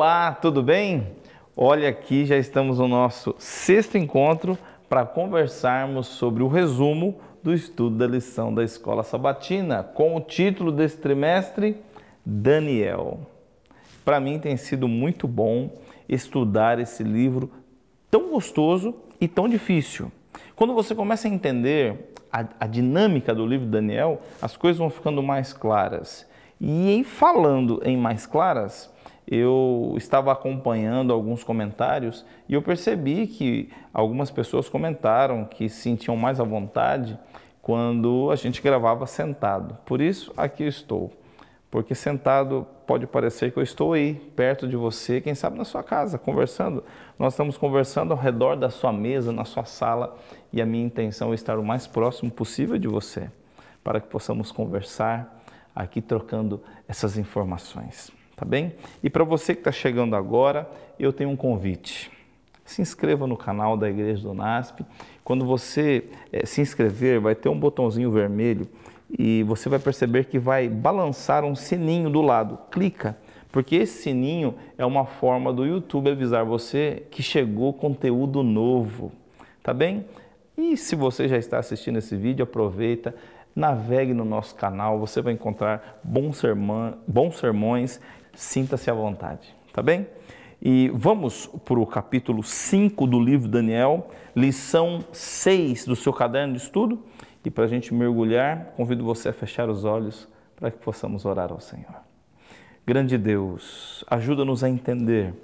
Olá, tudo bem? Olha aqui, já estamos no nosso sexto encontro para conversarmos sobre o resumo do estudo da lição da Escola Sabatina, com o título desse trimestre, Daniel. Para mim tem sido muito bom estudar esse livro tão gostoso e tão difícil. Quando você começa a entender a, a dinâmica do livro Daniel, as coisas vão ficando mais claras. E em falando em mais claras, eu estava acompanhando alguns comentários e eu percebi que algumas pessoas comentaram que se sentiam mais à vontade quando a gente gravava sentado. Por isso aqui eu estou. Porque sentado pode parecer que eu estou aí, perto de você, quem sabe na sua casa, conversando. Nós estamos conversando ao redor da sua mesa, na sua sala, e a minha intenção é estar o mais próximo possível de você, para que possamos conversar aqui trocando essas informações tá bem? E para você que está chegando agora, eu tenho um convite. Se inscreva no canal da Igreja do NASP. Quando você é, se inscrever, vai ter um botãozinho vermelho e você vai perceber que vai balançar um sininho do lado. Clica, porque esse sininho é uma forma do YouTube avisar você que chegou conteúdo novo, tá bem? E se você já está assistindo esse vídeo, aproveita, navegue no nosso canal, você vai encontrar bons, sermã, bons sermões sinta-se à vontade, tá bem? E vamos para o capítulo 5 do livro Daniel, lição 6 do seu caderno de estudo. E para a gente mergulhar, convido você a fechar os olhos para que possamos orar ao Senhor. Grande Deus, ajuda-nos a entender,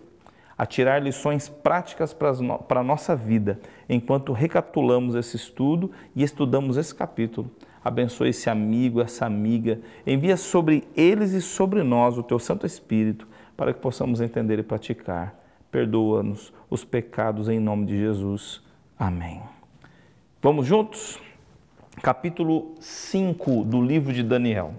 a tirar lições práticas para a nossa vida, enquanto recapitulamos esse estudo e estudamos esse capítulo Abençoe esse amigo, essa amiga, envia sobre eles e sobre nós o teu Santo Espírito, para que possamos entender e praticar. Perdoa-nos os pecados em nome de Jesus. Amém. Vamos juntos? Capítulo 5 do livro de Daniel.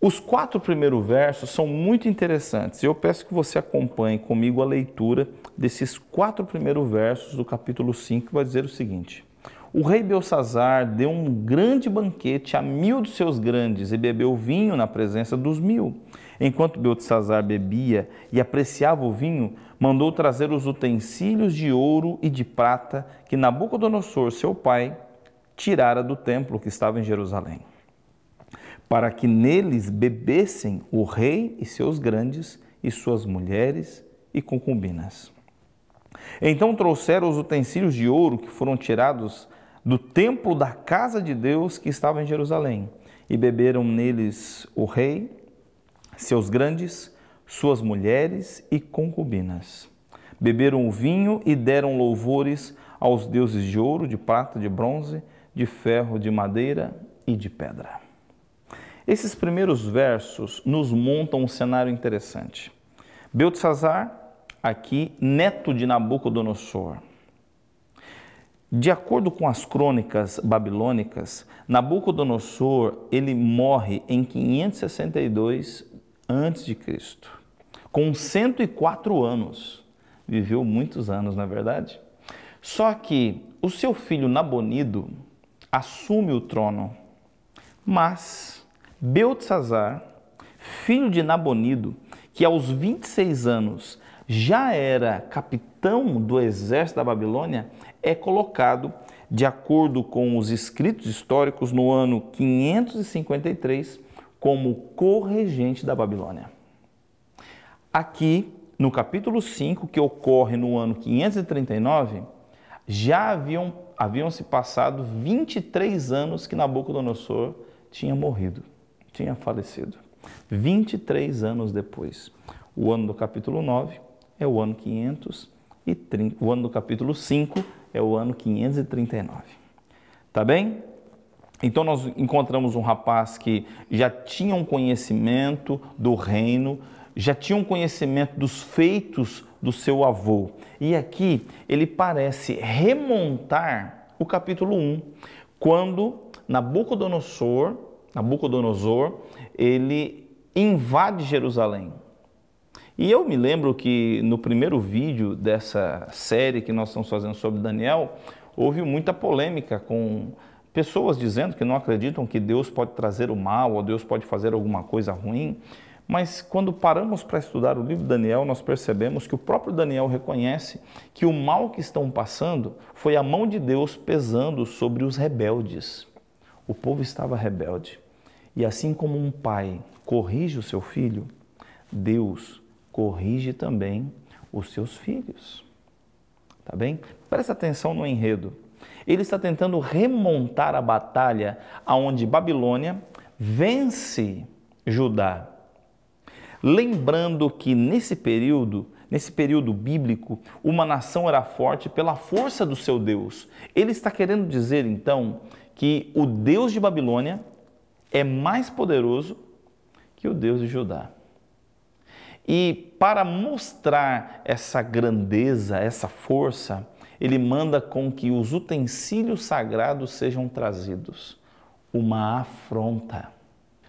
Os quatro primeiros versos são muito interessantes. Eu peço que você acompanhe comigo a leitura desses quatro primeiros versos do capítulo 5, que vai dizer o seguinte: o rei Belsazar deu um grande banquete a mil dos seus grandes e bebeu vinho na presença dos mil. Enquanto Belsazar bebia e apreciava o vinho, mandou trazer os utensílios de ouro e de prata que Nabucodonosor, seu pai, tirara do templo que estava em Jerusalém, para que neles bebessem o rei e seus grandes e suas mulheres e concubinas. Então trouxeram os utensílios de ouro que foram tirados do templo da casa de Deus que estava em Jerusalém. E beberam neles o rei, seus grandes, suas mulheres e concubinas. Beberam o vinho e deram louvores aos deuses de ouro, de prata, de bronze, de ferro, de madeira e de pedra. Esses primeiros versos nos montam um cenário interessante. Beltzazar, aqui, neto de Nabucodonosor, de acordo com as crônicas babilônicas, Nabucodonosor ele morre em 562 a.C., com 104 anos. Viveu muitos anos, na é verdade. Só que o seu filho Nabonido assume o trono, mas Beltzazar, filho de Nabonido, que aos 26 anos já era capitão do exército da Babilônia, é colocado, de acordo com os escritos históricos, no ano 553 como corregente da Babilônia. Aqui, no capítulo 5, que ocorre no ano 539, já haviam, haviam se passado 23 anos que Nabucodonosor tinha morrido, tinha falecido. 23 anos depois. O ano do capítulo 9 é o ano 530, o ano do capítulo 5 é o ano 539. Tá bem? Então nós encontramos um rapaz que já tinha um conhecimento do reino, já tinha um conhecimento dos feitos do seu avô. E aqui ele parece remontar o capítulo 1, quando Nabucodonosor, Nabucodonosor, ele invade Jerusalém. E eu me lembro que no primeiro vídeo dessa série que nós estamos fazendo sobre Daniel, houve muita polêmica com pessoas dizendo que não acreditam que Deus pode trazer o mal ou Deus pode fazer alguma coisa ruim. Mas quando paramos para estudar o livro de Daniel, nós percebemos que o próprio Daniel reconhece que o mal que estão passando foi a mão de Deus pesando sobre os rebeldes. O povo estava rebelde. E assim como um pai corrige o seu filho, Deus corrige também os seus filhos. Tá bem? Presta atenção no enredo. Ele está tentando remontar a batalha aonde Babilônia vence Judá. Lembrando que nesse período, nesse período bíblico, uma nação era forte pela força do seu Deus. Ele está querendo dizer então que o Deus de Babilônia é mais poderoso que o Deus de Judá. E para mostrar essa grandeza, essa força, ele manda com que os utensílios sagrados sejam trazidos. Uma afronta.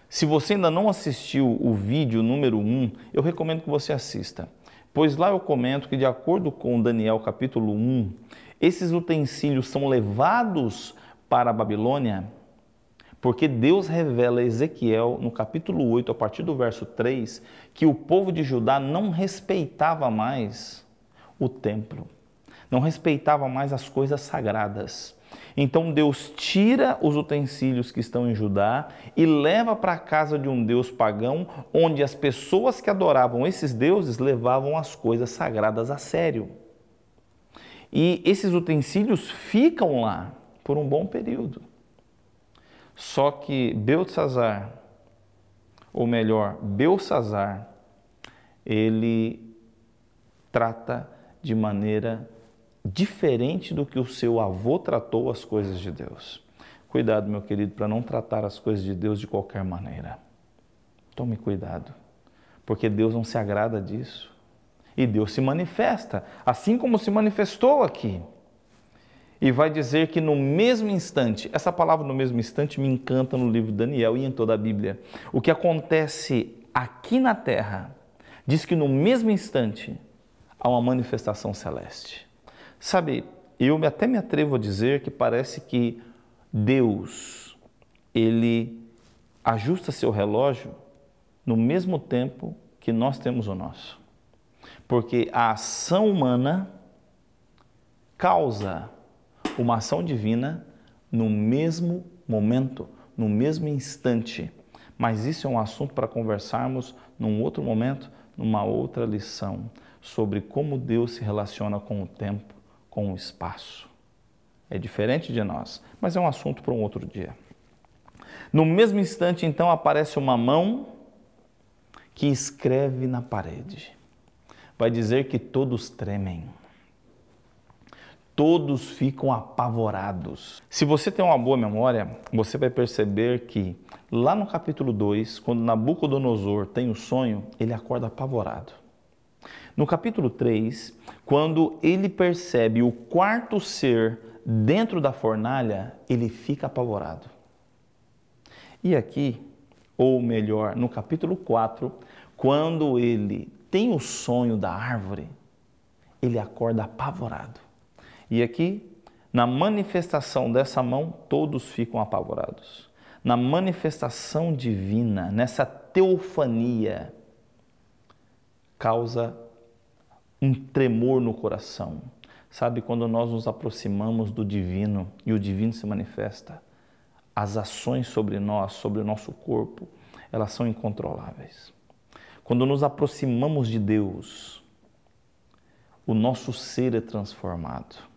Se você ainda não assistiu o vídeo número 1, eu recomendo que você assista, pois lá eu comento que, de acordo com Daniel capítulo 1, esses utensílios são levados para a Babilônia porque Deus revela a Ezequiel, no capítulo 8, a partir do verso 3, que o povo de Judá não respeitava mais o templo, não respeitava mais as coisas sagradas. Então Deus tira os utensílios que estão em Judá e leva para a casa de um deus pagão, onde as pessoas que adoravam esses deuses levavam as coisas sagradas a sério. E esses utensílios ficam lá por um bom período. Só que Beltzazar, ou melhor, Belsazar, ele trata de maneira diferente do que o seu avô tratou as coisas de Deus. Cuidado, meu querido, para não tratar as coisas de Deus de qualquer maneira. Tome cuidado, porque Deus não se agrada disso. E Deus se manifesta, assim como se manifestou aqui e vai dizer que no mesmo instante, essa palavra no mesmo instante me encanta no livro de Daniel e em toda a Bíblia. O que acontece aqui na terra diz que no mesmo instante há uma manifestação celeste. Sabe, eu até me atrevo a dizer que parece que Deus, ele ajusta seu relógio no mesmo tempo que nós temos o nosso. Porque a ação humana causa uma ação divina no mesmo momento, no mesmo instante. Mas isso é um assunto para conversarmos num outro momento, numa outra lição, sobre como Deus se relaciona com o tempo, com o espaço. É diferente de nós, mas é um assunto para um outro dia. No mesmo instante, então, aparece uma mão que escreve na parede. Vai dizer que todos tremem todos ficam apavorados. Se você tem uma boa memória, você vai perceber que lá no capítulo 2, quando Nabucodonosor tem o sonho, ele acorda apavorado. No capítulo 3, quando ele percebe o quarto ser dentro da fornalha, ele fica apavorado. E aqui, ou melhor, no capítulo 4, quando ele tem o sonho da árvore, ele acorda apavorado. E aqui, na manifestação dessa mão, todos ficam apavorados. Na manifestação divina, nessa teofania, causa um tremor no coração. Sabe, quando nós nos aproximamos do divino e o divino se manifesta, as ações sobre nós, sobre o nosso corpo, elas são incontroláveis. Quando nos aproximamos de Deus, o nosso ser é transformado.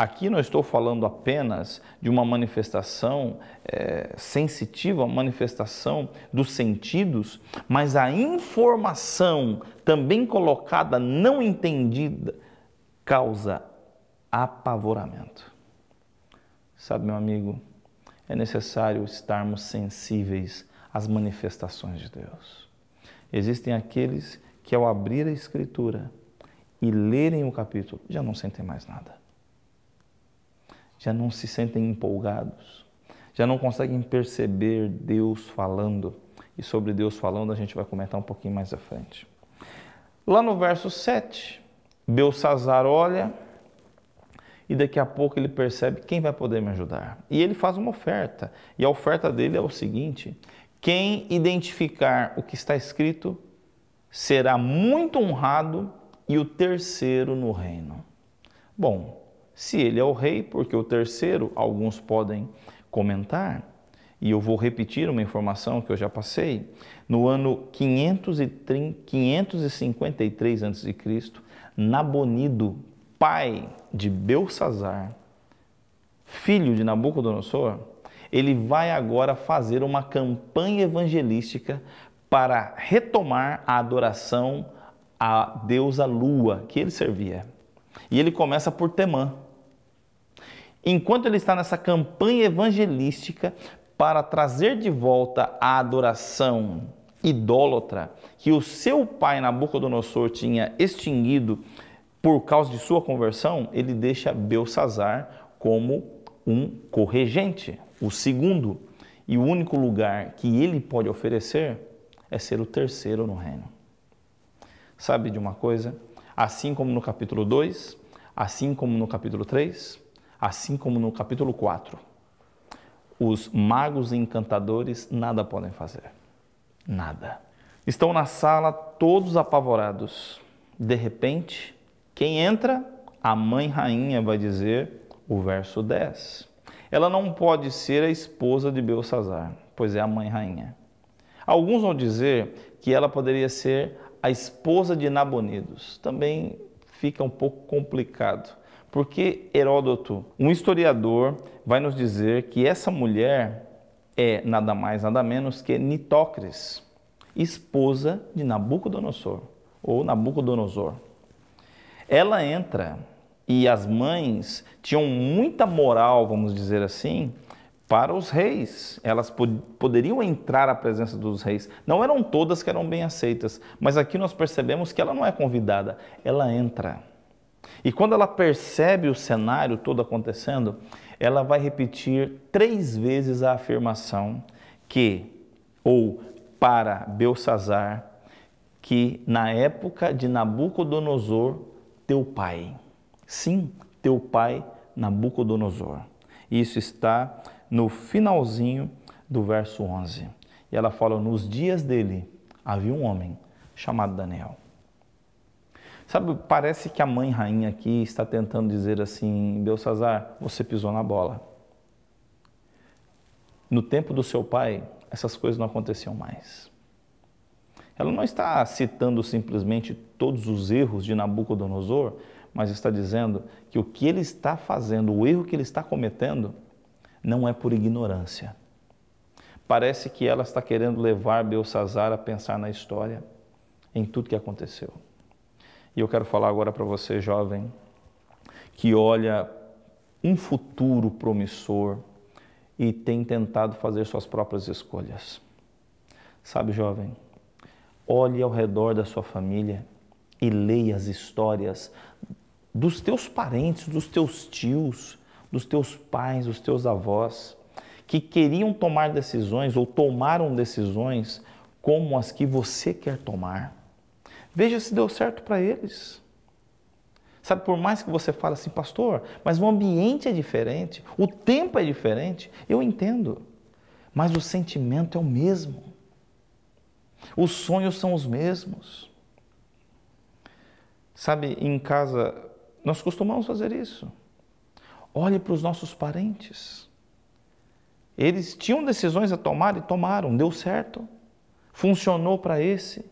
Aqui não estou falando apenas de uma manifestação é, sensitiva, uma manifestação dos sentidos, mas a informação também colocada, não entendida, causa apavoramento. Sabe, meu amigo, é necessário estarmos sensíveis às manifestações de Deus. Existem aqueles que, ao abrir a Escritura e lerem o capítulo, já não sentem mais nada já não se sentem empolgados, já não conseguem perceber Deus falando. E sobre Deus falando a gente vai comentar um pouquinho mais à frente. Lá no verso 7, Belsazar olha e daqui a pouco ele percebe quem vai poder me ajudar. E ele faz uma oferta. E a oferta dele é o seguinte: quem identificar o que está escrito será muito honrado e o terceiro no reino. Bom, se ele é o rei, porque o terceiro, alguns podem comentar, e eu vou repetir uma informação que eu já passei, no ano 553 a.C., Nabonido, pai de Belsazar, filho de Nabucodonosor, ele vai agora fazer uma campanha evangelística para retomar a adoração à deusa Lua, que ele servia. E ele começa por Temã. Enquanto ele está nessa campanha evangelística para trazer de volta a adoração idólatra que o seu pai Nabucodonosor tinha extinguido por causa de sua conversão, ele deixa Belsazar como um corregente, o segundo. E o único lugar que ele pode oferecer é ser o terceiro no reino. Sabe de uma coisa? Assim como no capítulo 2, assim como no capítulo 3, assim como no capítulo 4. Os magos e encantadores nada podem fazer. Nada. Estão na sala todos apavorados. De repente, quem entra? A mãe rainha vai dizer o verso 10. Ela não pode ser a esposa de Belsazar, pois é a mãe rainha. Alguns vão dizer que ela poderia ser a esposa de Nabonidos. Também fica um pouco complicado. Porque Heródoto, um historiador, vai nos dizer que essa mulher é nada mais, nada menos que Nitócris, esposa de Nabucodonosor ou Nabucodonosor. Ela entra e as mães tinham muita moral, vamos dizer assim, para os reis. Elas pod poderiam entrar à presença dos reis. Não eram todas que eram bem aceitas, mas aqui nós percebemos que ela não é convidada, ela entra. E quando ela percebe o cenário todo acontecendo, ela vai repetir três vezes a afirmação que, ou para Belsazar, que na época de Nabucodonosor, teu pai. Sim, teu pai Nabucodonosor. Isso está no finalzinho do verso 11. E ela fala: Nos dias dele havia um homem chamado Daniel. Sabe, parece que a mãe rainha aqui está tentando dizer assim: Belsazar, você pisou na bola. No tempo do seu pai, essas coisas não aconteciam mais. Ela não está citando simplesmente todos os erros de Nabucodonosor, mas está dizendo que o que ele está fazendo, o erro que ele está cometendo, não é por ignorância. Parece que ela está querendo levar Belsazar a pensar na história, em tudo que aconteceu. E eu quero falar agora para você, jovem, que olha um futuro promissor e tem tentado fazer suas próprias escolhas. Sabe, jovem, olhe ao redor da sua família e leia as histórias dos teus parentes, dos teus tios, dos teus pais, dos teus avós, que queriam tomar decisões ou tomaram decisões como as que você quer tomar Veja se deu certo para eles. Sabe, por mais que você fale assim, pastor, mas o ambiente é diferente, o tempo é diferente, eu entendo, mas o sentimento é o mesmo. Os sonhos são os mesmos. Sabe, em casa, nós costumamos fazer isso. Olhe para os nossos parentes. Eles tinham decisões a tomar e tomaram, deu certo, funcionou para esse,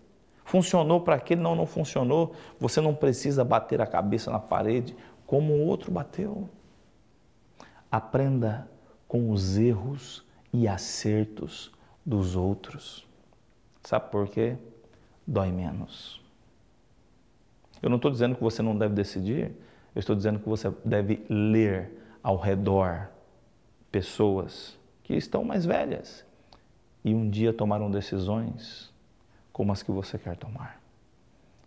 Funcionou para aquele, não, não funcionou. Você não precisa bater a cabeça na parede como o outro bateu. Aprenda com os erros e acertos dos outros. Sabe por quê? Dói menos. Eu não estou dizendo que você não deve decidir, eu estou dizendo que você deve ler ao redor pessoas que estão mais velhas e um dia tomaram decisões como as que você quer tomar.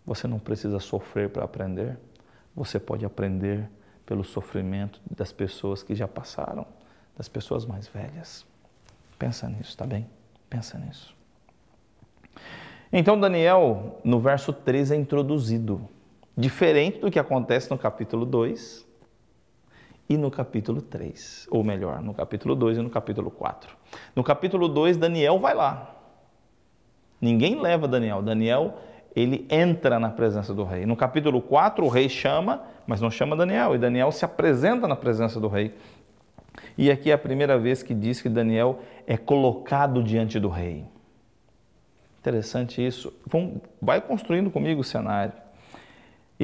Você não precisa sofrer para aprender, você pode aprender pelo sofrimento das pessoas que já passaram, das pessoas mais velhas. Pensa nisso, tá bem? Pensa nisso. Então, Daniel, no verso 3 é introduzido, diferente do que acontece no capítulo 2 e no capítulo 3, ou melhor, no capítulo 2 e no capítulo 4. No capítulo 2, Daniel vai lá, Ninguém leva Daniel. Daniel, ele entra na presença do rei. No capítulo 4, o rei chama, mas não chama Daniel. E Daniel se apresenta na presença do rei. E aqui é a primeira vez que diz que Daniel é colocado diante do rei. Interessante isso. Vai construindo comigo o cenário.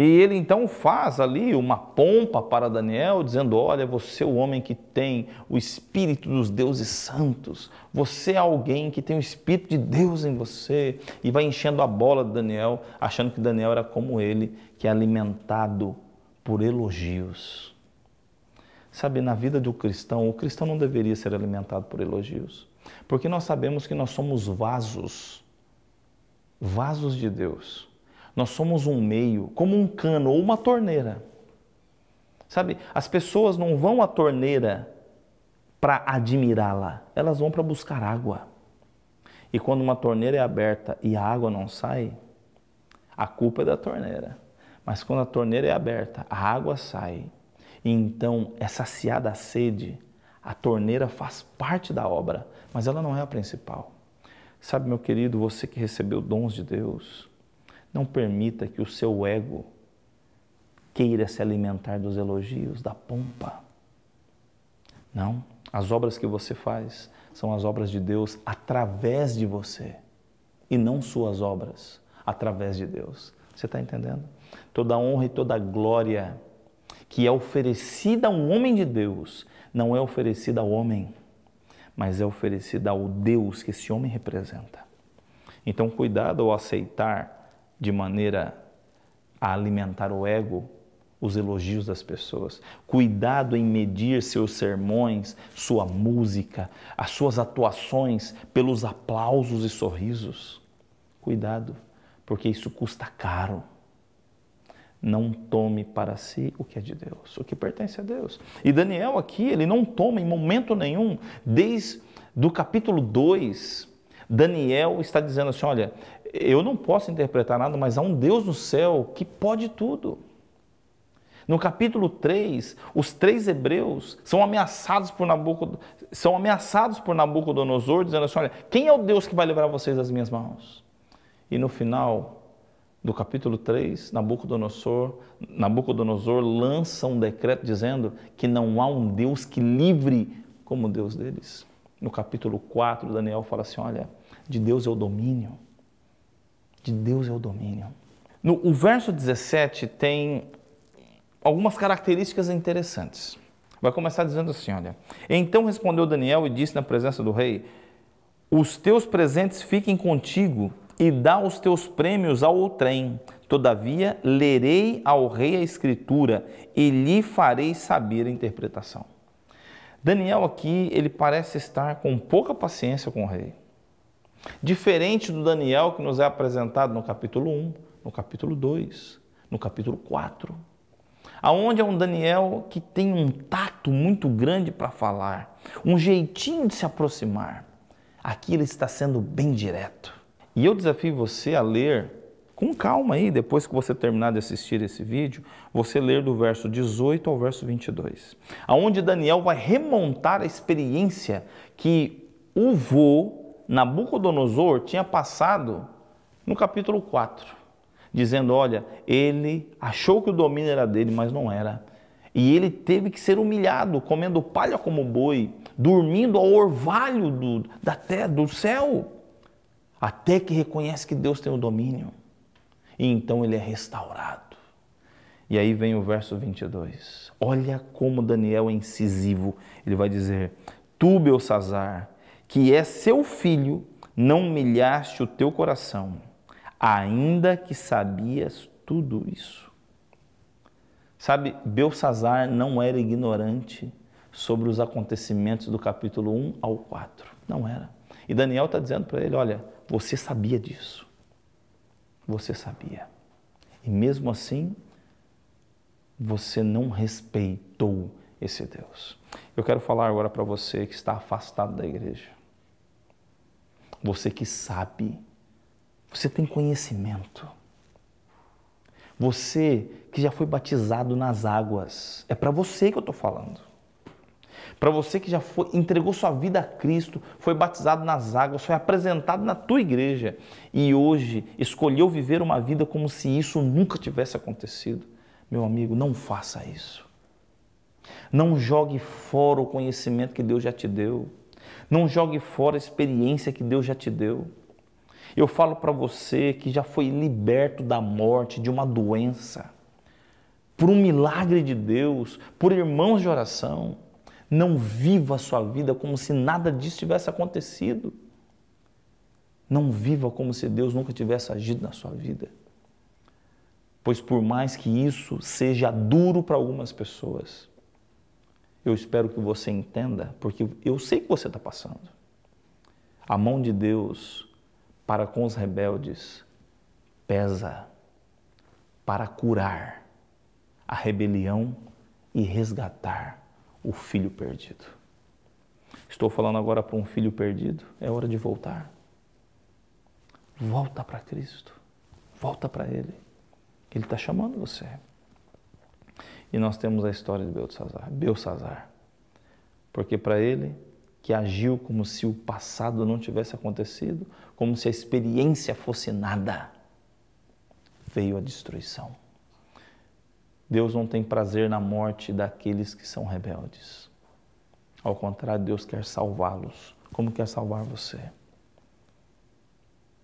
E ele então faz ali uma pompa para Daniel, dizendo: Olha, você é o homem que tem o espírito dos deuses santos, você é alguém que tem o espírito de Deus em você. E vai enchendo a bola de Daniel, achando que Daniel era como ele, que é alimentado por elogios. Sabe, na vida do cristão, o cristão não deveria ser alimentado por elogios, porque nós sabemos que nós somos vasos, vasos de Deus. Nós somos um meio, como um cano ou uma torneira. Sabe? As pessoas não vão à torneira para admirá-la, elas vão para buscar água. E quando uma torneira é aberta e a água não sai, a culpa é da torneira. Mas quando a torneira é aberta, a água sai. E então é saciada a sede. A torneira faz parte da obra, mas ela não é a principal. Sabe, meu querido, você que recebeu dons de Deus, não permita que o seu ego queira se alimentar dos elogios, da pompa. Não. As obras que você faz são as obras de Deus através de você e não suas obras através de Deus. Você está entendendo? Toda honra e toda glória que é oferecida a um homem de Deus não é oferecida ao homem, mas é oferecida ao Deus que esse homem representa. Então, cuidado ao aceitar de maneira a alimentar o ego, os elogios das pessoas. Cuidado em medir seus sermões, sua música, as suas atuações pelos aplausos e sorrisos. Cuidado, porque isso custa caro. Não tome para si o que é de Deus, o que pertence a Deus. E Daniel aqui, ele não toma em momento nenhum, desde do capítulo 2, Daniel está dizendo assim: olha, eu não posso interpretar nada, mas há um Deus no céu que pode tudo. No capítulo 3, os três hebreus são ameaçados por Nabucodonosor, são ameaçados por Nabucodonosor, dizendo assim: olha, quem é o Deus que vai livrar vocês das minhas mãos? E no final do capítulo 3, Nabucodonosor, Nabucodonosor lança um decreto dizendo que não há um Deus que livre como Deus deles. No capítulo 4, Daniel fala assim: olha, de Deus é o domínio. De Deus é o domínio. No, o verso 17 tem algumas características interessantes. Vai começar dizendo assim: olha. Então respondeu Daniel e disse na presença do rei: Os teus presentes fiquem contigo e dá os teus prêmios ao outrem. Todavia, lerei ao rei a escritura e lhe farei saber a interpretação. Daniel aqui, ele parece estar com pouca paciência com o rei. Diferente do Daniel que nos é apresentado no capítulo 1, no capítulo 2, no capítulo 4, aonde é um Daniel que tem um tato muito grande para falar, um jeitinho de se aproximar. Aqui ele está sendo bem direto. E eu desafio você a ler com calma aí, depois que você terminar de assistir esse vídeo, você ler do verso 18 ao verso 22, aonde Daniel vai remontar a experiência que o voo Nabucodonosor tinha passado no capítulo 4, dizendo: Olha, ele achou que o domínio era dele, mas não era. E ele teve que ser humilhado, comendo palha como boi, dormindo ao orvalho do, da terra, do céu, até que reconhece que Deus tem o domínio. E então ele é restaurado. E aí vem o verso 22. Olha como Daniel é incisivo. Ele vai dizer: Tu, Belsazar, que é seu filho, não humilhaste o teu coração, ainda que sabias tudo isso. Sabe, Belsazar não era ignorante sobre os acontecimentos do capítulo 1 ao 4. Não era. E Daniel está dizendo para ele: olha, você sabia disso. Você sabia. E mesmo assim, você não respeitou esse Deus. Eu quero falar agora para você que está afastado da igreja. Você que sabe, você tem conhecimento. Você que já foi batizado nas águas, é para você que eu estou falando. Para você que já foi, entregou sua vida a Cristo, foi batizado nas águas, foi apresentado na tua igreja e hoje escolheu viver uma vida como se isso nunca tivesse acontecido. Meu amigo, não faça isso. Não jogue fora o conhecimento que Deus já te deu. Não jogue fora a experiência que Deus já te deu. Eu falo para você que já foi liberto da morte, de uma doença, por um milagre de Deus, por irmãos de oração. Não viva a sua vida como se nada disso tivesse acontecido. Não viva como se Deus nunca tivesse agido na sua vida. Pois por mais que isso seja duro para algumas pessoas, eu espero que você entenda, porque eu sei que você está passando. A mão de Deus para com os rebeldes pesa para curar a rebelião e resgatar o filho perdido. Estou falando agora para um filho perdido, é hora de voltar. Volta para Cristo, volta para Ele. Ele está chamando você. E nós temos a história de Belsazar, Belsazar. Porque para ele, que agiu como se o passado não tivesse acontecido, como se a experiência fosse nada, veio a destruição. Deus não tem prazer na morte daqueles que são rebeldes. Ao contrário, Deus quer salvá-los, como quer salvar você.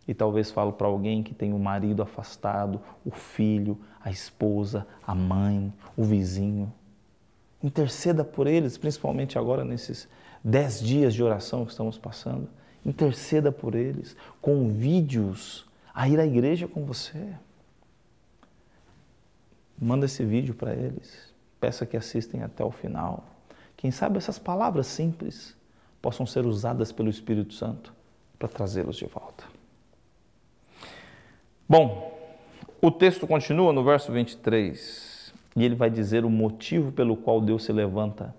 E talvez falo para alguém que tem o marido afastado, o filho, a esposa, a mãe, o vizinho. Interceda por eles, principalmente agora nesses dez dias de oração que estamos passando. Interceda por eles, convide-os a ir à igreja com você. Manda esse vídeo para eles, peça que assistem até o final. Quem sabe essas palavras simples possam ser usadas pelo Espírito Santo para trazê-los de volta. Bom, o texto continua no verso 23 e ele vai dizer o motivo pelo qual Deus se levanta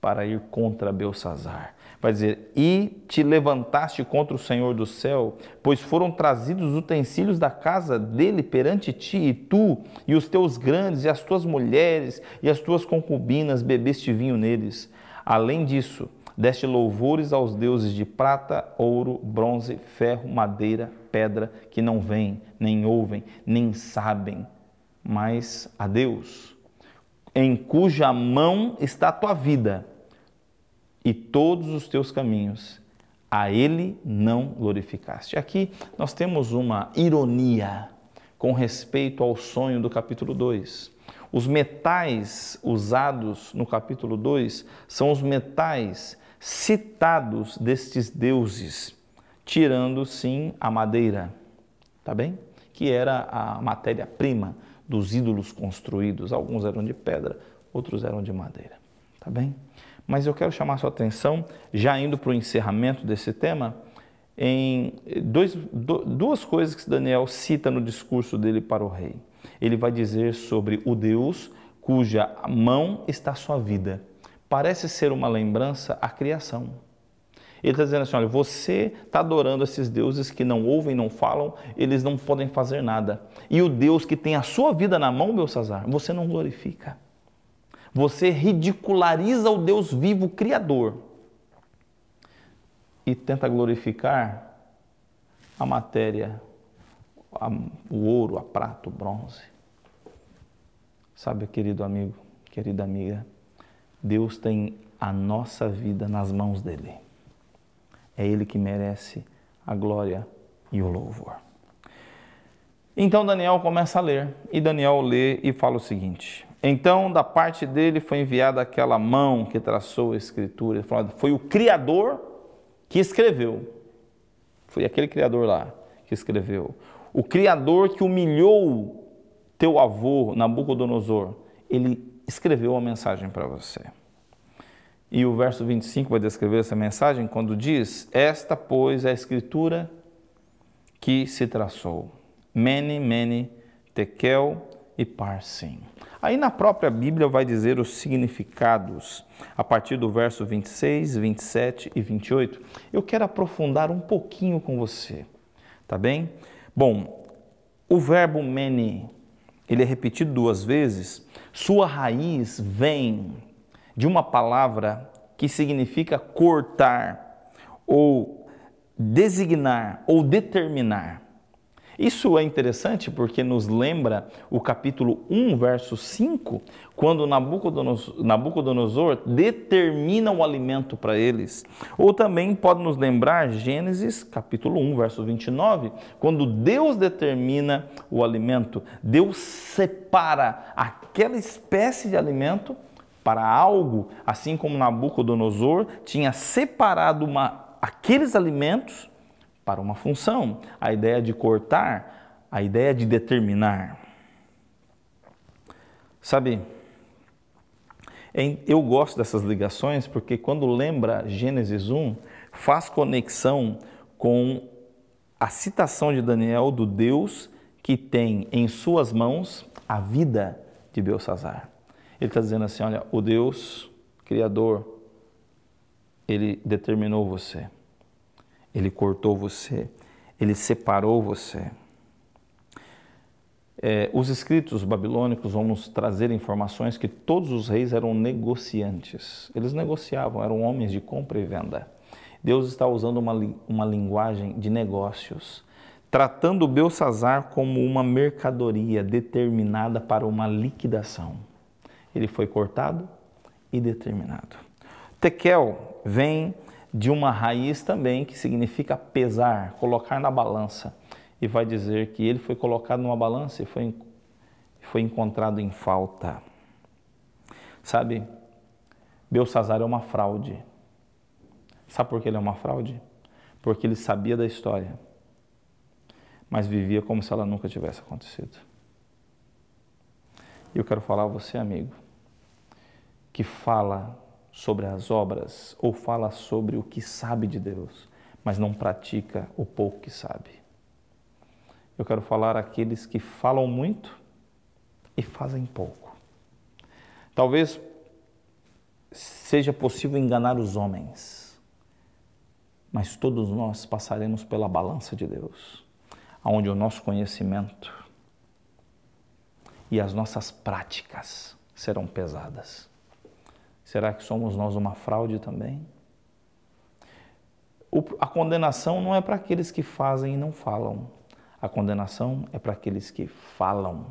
para ir contra Belsazar. Vai dizer: E te levantaste contra o Senhor do céu, pois foram trazidos os utensílios da casa dele perante ti, e tu, e os teus grandes, e as tuas mulheres, e as tuas concubinas bebeste vinho neles. Além disso, Deste louvores aos deuses de prata, ouro, bronze, ferro, madeira, pedra, que não veem, nem ouvem, nem sabem, mas a Deus, em cuja mão está a tua vida e todos os teus caminhos, a Ele não glorificaste. Aqui nós temos uma ironia com respeito ao sonho do capítulo 2. Os metais usados no capítulo 2 são os metais citados destes deuses, tirando sim a madeira, tá bem? Que era a matéria-prima dos ídolos construídos. Alguns eram de pedra, outros eram de madeira, tá bem? Mas eu quero chamar sua atenção, já indo para o encerramento desse tema, em dois, duas coisas que Daniel cita no discurso dele para o rei. Ele vai dizer sobre o Deus cuja mão está sua vida parece ser uma lembrança à criação. Ele está dizendo assim: olha, você está adorando esses deuses que não ouvem, não falam, eles não podem fazer nada. E o Deus que tem a sua vida na mão, meu Belsazar, você não glorifica. Você ridiculariza o Deus vivo, Criador, e tenta glorificar a matéria, o ouro, a prata, o bronze. Sabe, querido amigo, querida amiga, Deus tem a nossa vida nas mãos dele. É ele que merece a glória e o louvor. Então Daniel começa a ler, e Daniel lê e fala o seguinte: Então, da parte dele foi enviada aquela mão que traçou a escritura, foi o Criador que escreveu. Foi aquele Criador lá que escreveu. O Criador que humilhou teu avô, Nabucodonosor, ele escreveu uma mensagem para você. E o verso 25 vai descrever essa mensagem quando diz: Esta, pois, é a escritura que se traçou. Mene, mene, tekel e parsim. Aí na própria Bíblia vai dizer os significados a partir do verso 26, 27 e 28. Eu quero aprofundar um pouquinho com você, tá bem? Bom, o verbo mene ele é repetido duas vezes, sua raiz vem de uma palavra que significa cortar ou designar ou determinar. Isso é interessante porque nos lembra o capítulo 1, verso 5, quando Nabucodonosor, Nabucodonosor determina o alimento para eles. Ou também pode nos lembrar Gênesis, capítulo 1, verso 29, quando Deus determina o alimento. Deus separa aquela espécie de alimento para algo, assim como Nabucodonosor tinha separado uma, aqueles alimentos para uma função, a ideia de cortar, a ideia de determinar. Sabe, eu gosto dessas ligações porque quando lembra Gênesis 1, faz conexão com a citação de Daniel do Deus que tem em suas mãos a vida de Belsazar. Ele está dizendo assim: olha, o Deus Criador, ele determinou você. Ele cortou você, ele separou você. É, os escritos babilônicos vão nos trazer informações que todos os reis eram negociantes. Eles negociavam, eram homens de compra e venda. Deus está usando uma, uma linguagem de negócios, tratando Belsazar como uma mercadoria determinada para uma liquidação. Ele foi cortado e determinado. Tekel vem de uma raiz também que significa pesar, colocar na balança. E vai dizer que ele foi colocado numa balança e foi, foi encontrado em falta. Sabe, Belsazar é uma fraude. Sabe por que ele é uma fraude? Porque ele sabia da história, mas vivia como se ela nunca tivesse acontecido. E eu quero falar a você, amigo, que fala sobre as obras ou fala sobre o que sabe de Deus, mas não pratica o pouco que sabe. Eu quero falar aqueles que falam muito e fazem pouco. Talvez seja possível enganar os homens, mas todos nós passaremos pela balança de Deus, onde o nosso conhecimento e as nossas práticas serão pesadas. Será que somos nós uma fraude também? A condenação não é para aqueles que fazem e não falam. A condenação é para aqueles que falam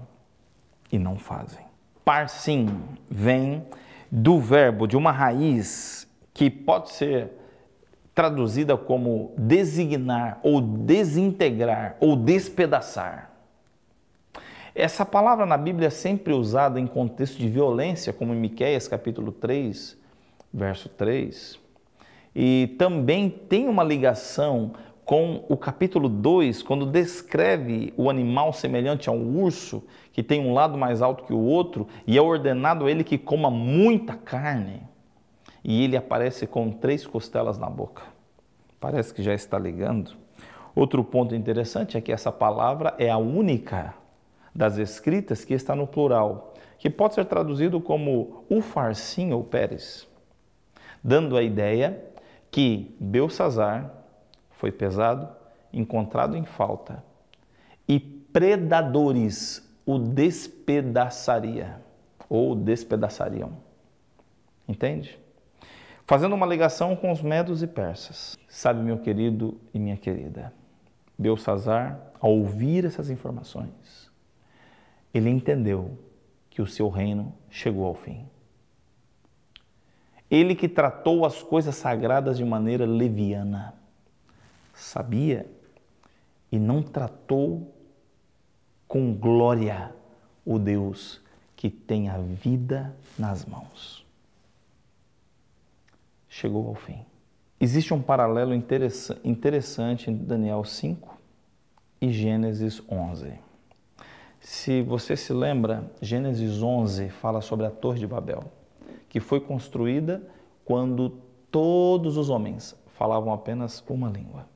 e não fazem. Parsim vem do verbo, de uma raiz que pode ser traduzida como designar ou desintegrar ou despedaçar. Essa palavra na Bíblia é sempre usada em contexto de violência, como em Miquéias capítulo 3, verso 3. E também tem uma ligação com o capítulo 2, quando descreve o animal semelhante a um urso, que tem um lado mais alto que o outro, e é ordenado a ele que coma muita carne. E ele aparece com três costelas na boca. Parece que já está ligando. Outro ponto interessante é que essa palavra é a única das Escritas que está no plural, que pode ser traduzido como o farcinho ou Pérez, dando a ideia que Belsazar foi pesado, encontrado em falta, e predadores o despedaçaria ou despedaçariam. Entende? Fazendo uma ligação com os medos e persas. Sabe, meu querido e minha querida, Belsazar, ao ouvir essas informações, ele entendeu que o seu reino chegou ao fim. Ele que tratou as coisas sagradas de maneira leviana, sabia e não tratou com glória o Deus que tem a vida nas mãos. Chegou ao fim. Existe um paralelo interessante entre Daniel 5 e Gênesis 11. Se você se lembra, Gênesis 11 fala sobre a Torre de Babel, que foi construída quando todos os homens falavam apenas uma língua.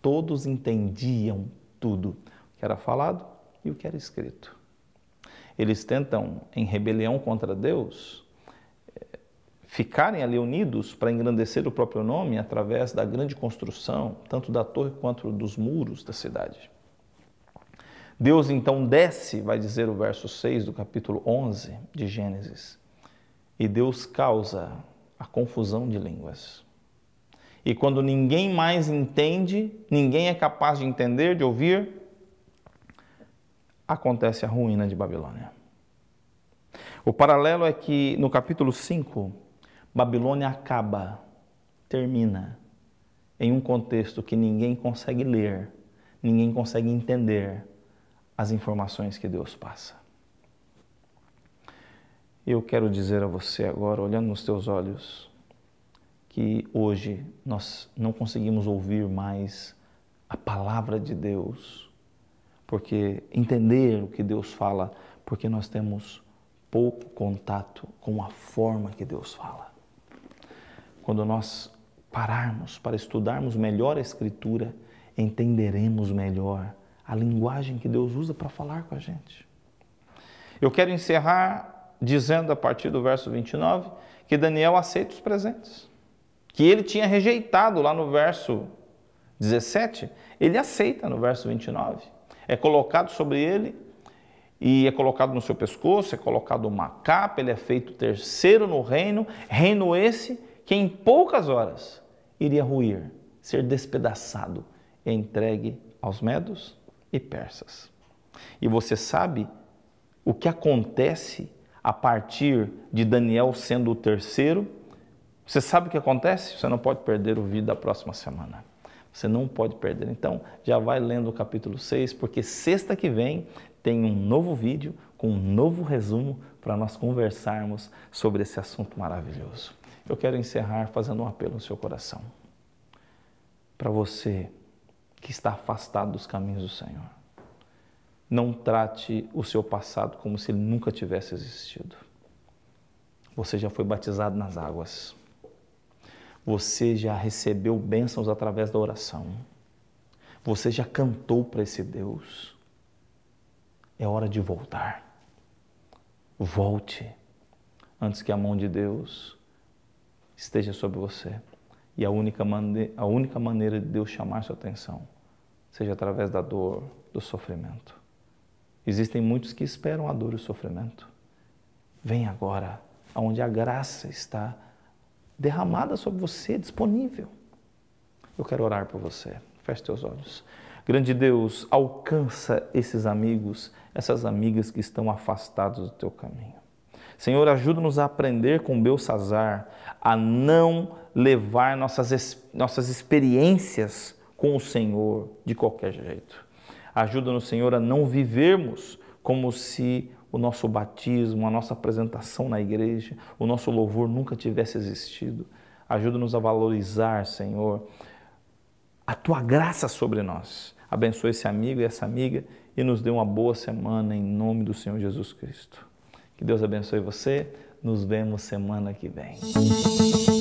Todos entendiam tudo, o que era falado e o que era escrito. Eles tentam, em rebelião contra Deus, eh, ficarem ali unidos para engrandecer o próprio nome através da grande construção, tanto da torre quanto dos muros da cidade. Deus então desce, vai dizer o verso 6 do capítulo 11 de Gênesis, e Deus causa a confusão de línguas. E quando ninguém mais entende, ninguém é capaz de entender, de ouvir, acontece a ruína de Babilônia. O paralelo é que no capítulo 5, Babilônia acaba, termina, em um contexto que ninguém consegue ler, ninguém consegue entender, as informações que Deus passa. Eu quero dizer a você agora, olhando nos teus olhos, que hoje nós não conseguimos ouvir mais a palavra de Deus, porque entender o que Deus fala, porque nós temos pouco contato com a forma que Deus fala. Quando nós pararmos para estudarmos melhor a Escritura, entenderemos melhor a linguagem que Deus usa para falar com a gente. Eu quero encerrar dizendo a partir do verso 29 que Daniel aceita os presentes, que ele tinha rejeitado lá no verso 17, ele aceita no verso 29. É colocado sobre ele e é colocado no seu pescoço, é colocado uma capa, ele é feito terceiro no reino, reino esse que em poucas horas iria ruir, ser despedaçado e entregue aos medos e persas. E você sabe o que acontece a partir de Daniel sendo o terceiro? Você sabe o que acontece? Você não pode perder o vídeo da próxima semana. Você não pode perder. Então, já vai lendo o capítulo 6, porque sexta que vem tem um novo vídeo com um novo resumo para nós conversarmos sobre esse assunto maravilhoso. Eu quero encerrar fazendo um apelo no seu coração. Para você que está afastado dos caminhos do Senhor. Não trate o seu passado como se ele nunca tivesse existido. Você já foi batizado nas águas. Você já recebeu bênçãos através da oração. Você já cantou para esse Deus. É hora de voltar. Volte antes que a mão de Deus esteja sobre você. E a única, a única maneira de Deus chamar sua atenção seja através da dor, do sofrimento. Existem muitos que esperam a dor e o sofrimento. Vem agora, onde a graça está derramada sobre você, disponível. Eu quero orar por você. Feche teus olhos. Grande Deus, alcança esses amigos, essas amigas que estão afastados do teu caminho. Senhor, ajuda-nos a aprender com Belsazar a não levar nossas, nossas experiências com o Senhor de qualquer jeito. Ajuda-nos, Senhor, a não vivermos como se o nosso batismo, a nossa apresentação na igreja, o nosso louvor nunca tivesse existido. Ajuda-nos a valorizar, Senhor, a tua graça sobre nós. Abençoe esse amigo e essa amiga e nos dê uma boa semana em nome do Senhor Jesus Cristo. Que Deus abençoe você. Nos vemos semana que vem.